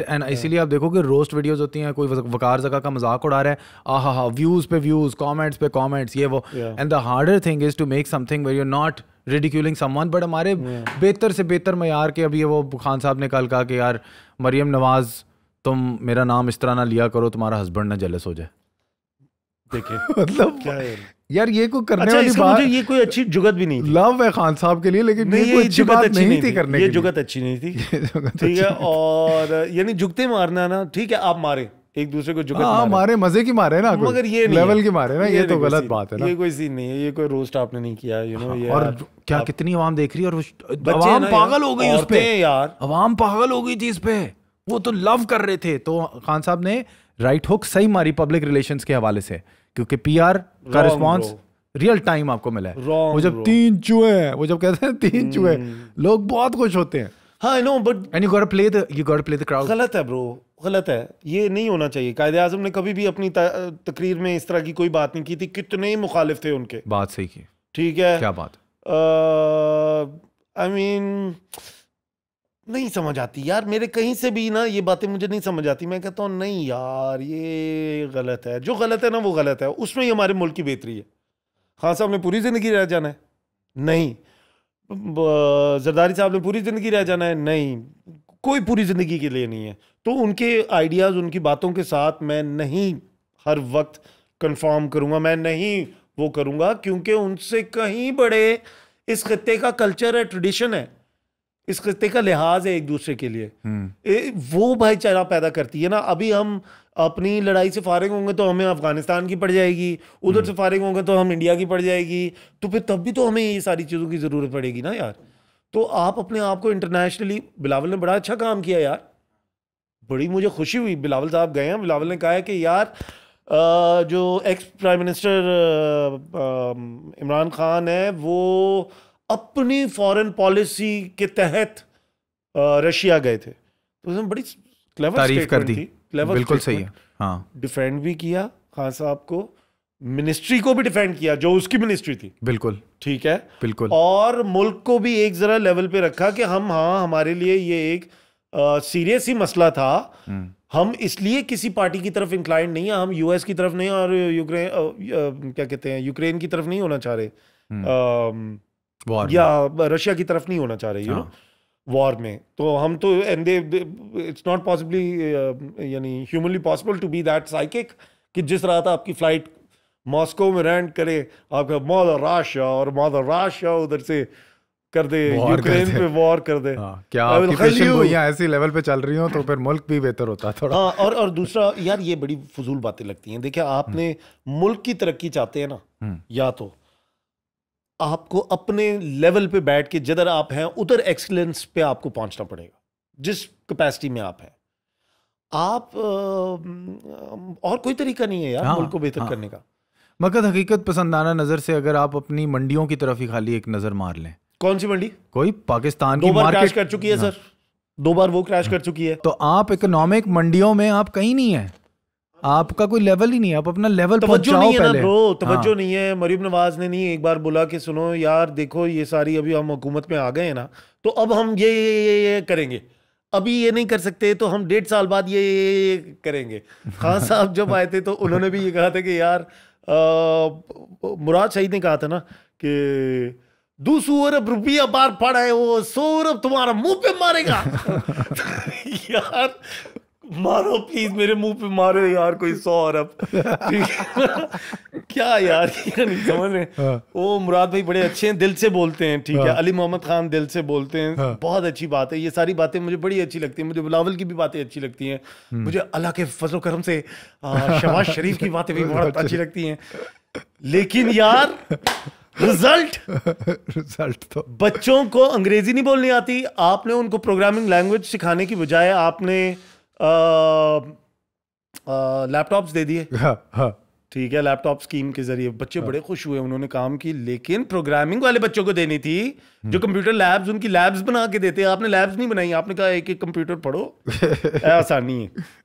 Correct and इसीलिए आप देखो कि रोस्ट वीडियोज होती हैं कोई वकार जगह का मजाक उड़ा रहा है आ हा हा व्यूज पे व्यूज कॉमेंट्स पे कॉमेंट्स ये वो and the harder thing is to make something where you not ridiculing someone but हमारे बेहतर से बेहतर मैार के अभी वो खान साहब ने कल कहा कि यार मरियम नवाज तुम मेरा नाम इस तरह ना लिया करो तुम्हारा हस्बैंड ना जलस हो जाए देखिए मतलब क्या यार ये को करने अच्छा, वाली बात ये कोई अच्छी जुगत भी नहीं थी लव है खान साहब के लिए लेकिन नहीं, ये, ये अच्छी बात अच्छी नहीं थी करने ये जुगत अच्छी नहीं थी ठीक है और यानी जुगते मारना ना ठीक है आप मारे एक दूसरे को जुगत हाँ, मारे मजे की मारे ना मगर ये लेवल की मारे ना ये, ये तो गलत बात है ना ये कोई सीन नहीं है ये कोई रोस्ट आपने नहीं किया यू नो हाँ, ये और क्या कितनी आवाम देख रही है और आवाम पागल हो गई उस पे यार आवाम पागल हो गई थी इस पे वो तो लव कर रहे थे तो खान साहब ने राइट हुक सही मारी पब्लिक रिलेशंस के हवाले से क्योंकि पीआर का रिस्पॉन्स रियल टाइम आपको मिला है Wrong, वो जब wrong. तीन चूहे हैं वो जब कहते हैं तीन hmm. चूहे लोग बहुत खुश होते हैं हाँ I know but and you got play the you got play the crowd गलत है ब्रो गलत है ये नहीं होना चाहिए कायदे आजम ने कभी भी अपनी तकरीर में इस तरह की कोई बात नहीं की थी कितने ही मुखालिफ थे उनके बात सही की ठीक है क्या बात आई मीन I mean, नहीं समझ आती यार मेरे कहीं से भी ना ये बातें मुझे नहीं समझ आती मैं कहता हूँ नहीं यार ये गलत है जो गलत है ना वो गलत है उसमें ही हमारे मुल्क की बेहतरी है खान हाँ साहब ने पूरी ज़िंदगी रह जाना है नहीं जरदारी साहब ने पूरी ज़िंदगी रह जाना है नहीं कोई पूरी ज़िंदगी के लिए नहीं है तो उनके आइडियाज़ उनकी बातों के साथ मैं नहीं हर वक्त कन्फर्म करूँगा मैं नहीं वो करूँगा क्योंकि उनसे कहीं बड़े इस खत्े का कल्चर है ट्रेडिशन है इस खत्ते का लिहाज है एक दूसरे के लिए हम्म। ए, वो भाईचारा पैदा करती है ना अभी हम अपनी लड़ाई से फारिग होंगे तो हमें अफगानिस्तान की पड़ जाएगी उधर से हम्म। फारिग होंगे तो हम इंडिया की पड़ जाएगी तो फिर तब भी तो हमें ये सारी चीज़ों की ज़रूरत पड़ेगी ना यार तो आप अपने आप को इंटरनेशनली बिलावल ने बड़ा अच्छा काम किया यार बड़ी मुझे खुशी हुई बिलावल साहब गए हैं बिलावल ने कहा है कि यार जो ex prime minister Imran Khan है वो अपनी फॉरेन पॉलिसी के तहत रशिया गए थे तो उसने बड़ी क्लेवर तारीफ कर दी क्लेवर बिल्कुल सही है हाँ डिफेंड भी किया खान साहब को मिनिस्ट्री को भी डिफेंड किया जो उसकी मिनिस्ट्री थी बिल्कुल ठीक है बिल्कुल और मुल्क को भी एक जरा लेवल पे रखा कि हम हाँ हमारे लिए ये एक सीरियस ही मसला था हम्म। हम इसलिए किसी पार्टी की तरफ इंक्लाइंड नहीं है हम यूएस की तरफ नहीं और यूक्रेन क्या कहते हैं यूक्रेन की तरफ नहीं होना चाह रहे हम्म। वार या रशिया की तरफ नहीं होना चाह रही यू वॉर में तो हम तो and they it's not possibly यानी humanly possible to be that psychic कि जिस रात आपकी फ्लाइट मॉस्को में रैंड करे आपका मॉल राश और मॉल राश उधर से कर दे यूक्रेन पे वॉर कर दे हाँ, क्या आपकी ऐसी लेवल पे चल रही हो तो फिर मुल्क भी बेहतर होता थोड़ा आ, हाँ, और और दूसरा यार ये बड़ी फजूल बातें लगती हैं देखिए आपने हम्म। मुल्क की तरक्की चाहते हैं ना हम्म। या तो आपको अपने लेवल पे बैठ के जिधर आप हैं उधर एक्सीलेंस पे आपको पहुंचना पड़ेगा जिस कैपेसिटी में आप हैं आप आ, और कोई तरीका नहीं है यार हाँ, मुल्क को बेहतर हाँ, करने का मगर हकीकत आना नज़र से अगर आप अपनी मंडियों की तरफ ही खाली एक नज़र मार लें कौन सी मंडी कोई पाकिस्तान की मार्केट कर चुकी है सर हाँ। दो बार वो क्रैश हाँ। कर चुकी है तो आप इकोनॉमिक मंडियों में आप कहीं नहीं है आपका कोई लेवल ही नहीं है आप अपना लेवल तवज्जो नहीं है ना ब्रो तवज्जो हाँ। नहीं है मरीम नवाज ने नहीं एक बार बोला कि सुनो यार देखो ये सारी अभी हम हुकूमत में आ गए हैं ना तो अब हम ये ये ये, ये, करेंगे अभी ये नहीं कर सकते तो हम डेढ़ साल बाद ये, ये, ये करेंगे खान साहब जब आए थे तो उन्होंने भी ये कहा था कि यार आ, मुराद शहीद ने कहा था ना कि दो सौ अरब रुपया बार पड़ा है वो सौ अरब तुम्हारा मुंह पे मारेगा यार मारो प्लीज मेरे मुंह पे मारो यार कोई सौ और अब क्या यार समझ रहे हाँ। मुराद भाई बड़े अच्छे हैं दिल से बोलते हैं ठीक है हाँ। अली मोहम्मद खान दिल से बोलते हैं हाँ। बहुत अच्छी बात है ये सारी बातें मुझे बड़ी अच्छी लगती है मुझे बिलावल की भी बातें अच्छी लगती हैं हम्म। मुझे अल्लाह के फजल करम से शहबाज शरीफ की बातें भी बहुत अच्छी लगती हैं लेकिन यार रिजल्ट रिजल्ट तो बच्चों को अंग्रेजी नहीं बोलनी आती आपने उनको प्रोग्रामिंग लैंग्वेज सिखाने की बजाय आपने लैपटॉप्स दे दिए हाँ, हाँ। ठीक है लैपटॉप स्कीम के जरिए बच्चे हाँ। बड़े खुश हुए उन्होंने काम की लेकिन प्रोग्रामिंग वाले बच्चों को देनी थी जो कंप्यूटर हम्म। लैब्स उनकी लैब्स बना के देते आपने लैब्स नहीं बनाई आपने कहा एक एक कंप्यूटर पढ़ो आसानी है